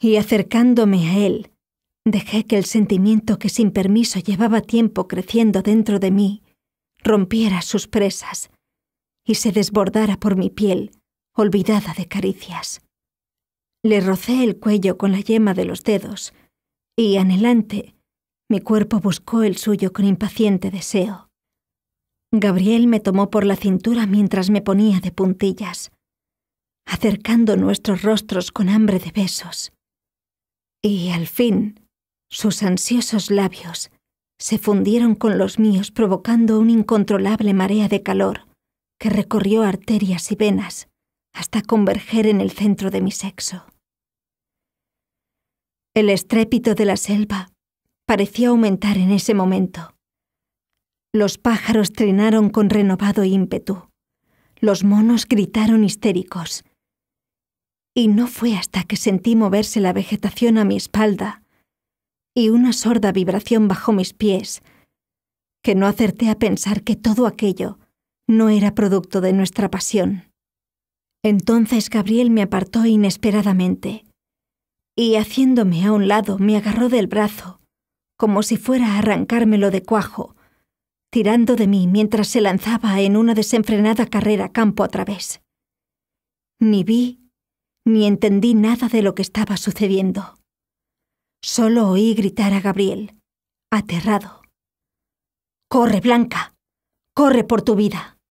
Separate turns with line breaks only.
y acercándome a él, dejé que el sentimiento que sin permiso llevaba tiempo creciendo dentro de mí rompiera sus presas y se desbordara por mi piel, olvidada de caricias. Le rocé el cuello con la yema de los dedos y, anhelante, mi cuerpo buscó el suyo con impaciente deseo. Gabriel me tomó por la cintura mientras me ponía de puntillas, acercando nuestros rostros con hambre de besos. Y al fin, sus ansiosos labios se fundieron con los míos provocando una incontrolable marea de calor que recorrió arterias y venas hasta converger en el centro de mi sexo. El estrépito de la selva parecía aumentar en ese momento. Los pájaros trinaron con renovado ímpetu. Los monos gritaron histéricos y no fue hasta que sentí moverse la vegetación a mi espalda y una sorda vibración bajo mis pies que no acerté a pensar que todo aquello no era producto de nuestra pasión. Entonces Gabriel me apartó inesperadamente y haciéndome a un lado me agarró del brazo, como si fuera a arrancármelo de cuajo, tirando de mí mientras se lanzaba en una desenfrenada carrera campo a través. Ni vi ni entendí nada de lo que estaba sucediendo. Solo oí gritar a Gabriel, aterrado. ¡Corre, Blanca! ¡Corre por tu vida!